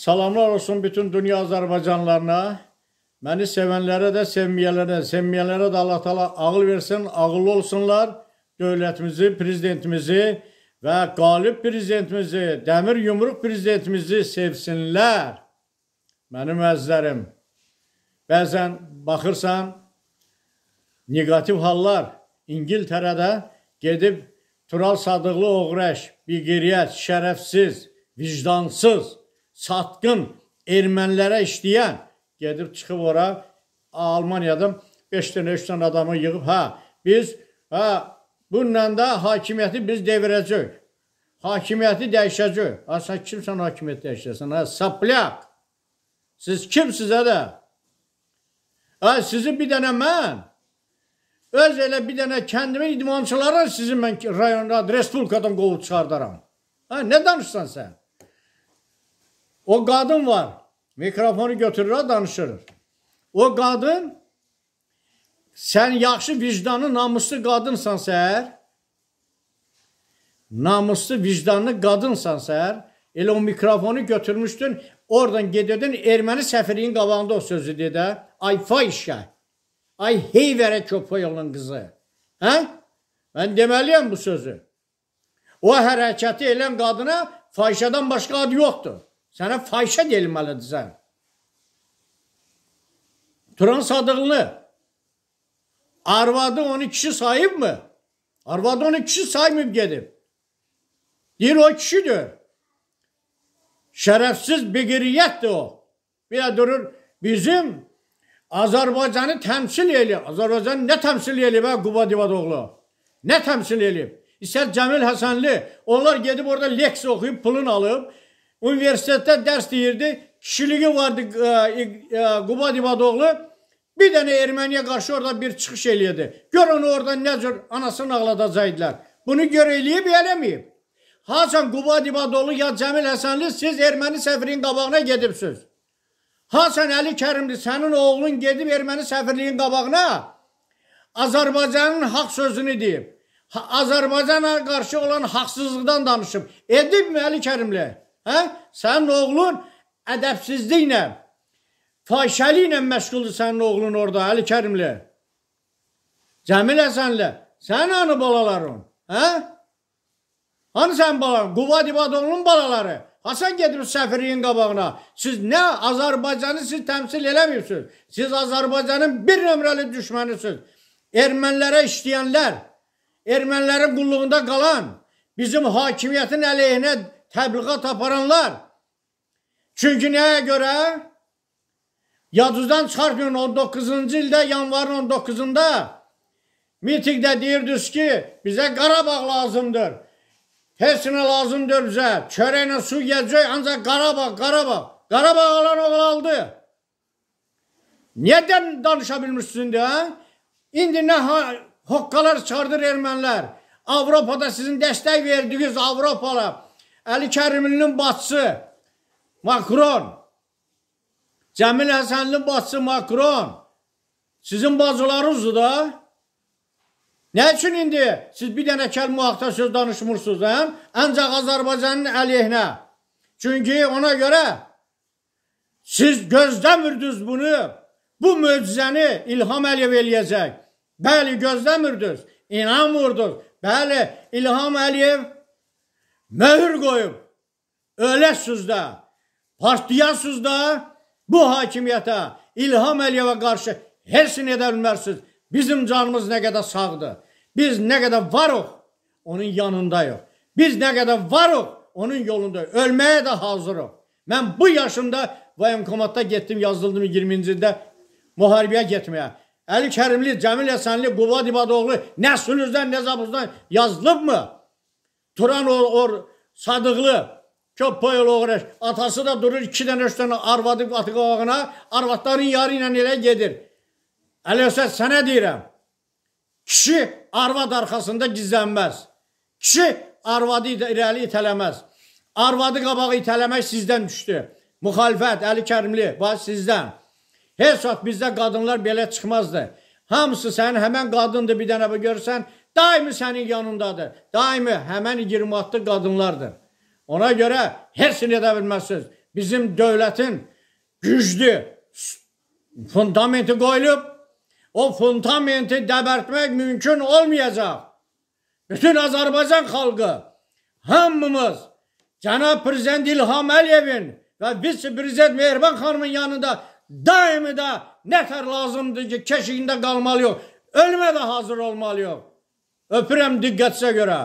Salamlar olsun bütün dünya Azərbaycanlarına. Məni sevənlərə də, sevməyənlərə, sevməyənlərə də Allah təala ağıl versin, ağıllı olsunlar. Dövlətimizi, prezidentimizi və qalib prezidentimizi, dəmir yumruq prezidentimizi sevsinlər. Mənim əzizlərim, bəzən baxırsan negativ hallar İngiltərədə gedib Tural Sadıqlı oğraş, bir qiriyyət, şərəfsiz, vicdansız satqın ermənilərə işləyən gedib çıxıb ora Almaniyadan 5 dənə 3 dənə adamı yığıb hə biz hə bununla da hakimiyyəti biz devirəcəyik. Hakimiyyəti dəyişəcəyik. Ha sən kimsən hakimiyyət dəyişəsən? Hə saplyak. Siz kimsizə də? Hə sizi bir dənə mən öz elə bir dənə kəndimin idmançıları sizi mən rayonda respublikadan qovub çıxardaram. Hə nə danışsan sən? O qadın var. Mikrofonu götürür, danışır. O qadın sən yaxşı vicdanlı, namuslu qadınsan səhər, namuslu, vicdanlı qadınsan səhər, elə o mikrofonu götürmüşdün, oradan gedirdin, erməni səfirliyin qabağında o sözü dedə, ay fayşə, ay heyvərə köpəyoğlun qızı. Hə? Mən deməliyəm bu sözü. O hərəkəti elən qadına fayşədən başqa ad yoxdur. Sənə fahişə deyilməlidir sən. Turan Sadıqlı arvadı onu kişi sayıbmı? Arvadı onu kişi saymayıb gedib. Deyir o kişidir. Şərəfsiz biqiriyyətdir o. Bir də durur bizim Azərbaycanı təmsil eləyir. Azərbaycan nə təmsil eləyib hə Quba Divadoğlu? Nə təmsil eləyib? İstər Cəmil Həsənli, onlar gedib orada leks oxuyub pulun alıb, Universitetdə dərs deyirdi. Kişiliyi vardı e, e, e, Quba Divadoğlu. Bir dənə Erməniyə qarşı orada bir çıxış eləyirdi. Gör onu orada nə cür anasını ağladacaqdılar. Bunu görə eləyib, eləməyib. Hasan Quba Divadoğlu ya Cəmil Həsənli siz erməni səfirinin qabağına gedibsiniz. Hasan Əli Kərimli sənin oğlun gedib erməni səfirliyin qabağına Azərbaycanın haqq sözünü deyib. Azərbaycana qarşı olan haqsızlıqdan danışıb. Edib mi Əli Kərimli? Hə? Sənin oğlun ədəbsizliklə, fahişəliklə məşğuldur sənin oğlun orada Əli Kərimlə. Cəmil Həsənlə. Sənin hanı balaların? Hə? Hanı sənin balaların? Quba Dibadoğlunun balaları. Hasan gedib səfirliyin qabağına. Siz nə Azərbaycanı siz təmsil eləmirsiniz. Siz Azərbaycanın bir nömrəli düşmənisiniz. Ermənilərə işləyənlər, ermənilərin qulluğunda qalan, bizim hakimiyyətin əleyhinə təbliğat aparanlar. Çünki nəyə görə? Yadınızdan çıxartmayın 19-cu ildə yanvarın 19-unda mitingdə deyirdiniz ki, bizə Qarabağ lazımdır. Heç nə lazımdır bizə. Çörəklə su yeyəcək, ancaq Qarabağ, Qarabağ. Qarabağ alan oğul aldı. Neden danışa bilmişsiniz de? İndi ne hokkalar çıxardır ermənilər. Avropada sizin dəstək verdiyiniz Avropalar. Əli Kərimlinin bacısı Makron. Cəmil Həsənlinin bacısı Makron. Sizin bacılarınızdır da. Nə üçün indi siz bir dənə kəlmə haqda söz danışmırsınız, hə? Ancaq Azərbaycanın əleyhinə. Çünki ona görə siz gözləmirdiniz bunu. Bu möcüzəni İlham Əliyev eləyəcək. Bəli, gözləmirdiniz, inanmırdınız. Bəli, İlham Əliyev möhür qoyub öləssüz də, partlayasız da bu hakimiyyətə İlham Əliyevə qarşı heç nə edə bilmərsiniz. Bizim canımız nə qədər sağdır. Biz nə qədər varıq, onun yanındayıq. Biz nə qədər varıq, onun yolundayıq. Ölməyə də hazırıq. Mən bu yaşımda voyemkomatda getdim, yazıldım 20-ci ildə müharibəyə getməyə. Əli Kərimli, Cəmil Əsənli, Quba Dibadoğlu nə Sülüzdən, nə Zabuzdan yazılıbmı? Turan or, or Sadıqlı Köppoyla uğraş. Atası da durur iki dənə üç dənə arvadı atıq ağına, arvadların yarı ilə elə gedir. Əliyəsə sənə deyirəm. Kişi arvad arxasında gizlənməz. Kişi arvadı irəli itələməz. Arvadı qabağı itələmək sizdən düşdü. Müxalifət Əli Kərimli, baş sizdən. Heç vaxt bizdə qadınlar belə çıxmazdı. Hamısı sənin həmən qadındır bir dənə görsən, daimi sənin yanındadır. Daimi həmən 20 adlı qadınlardır. Ona görə heç nə edə bilməzsiniz. Bizim dövlətin güclü fundamenti qoyulub, o fundamenti dəbərtmək mümkün olmayacaq. Bütün Azərbaycan xalqı, hamımız Cənab Prezident İlham Əliyevin və Vitse-Prezident Mehriban xanımın yanında daimi də nətər lazımdır ki, keşiyində qalmalıyıq, ölmə də hazır olmalıyıq. Öpürəm diqqətsə görə.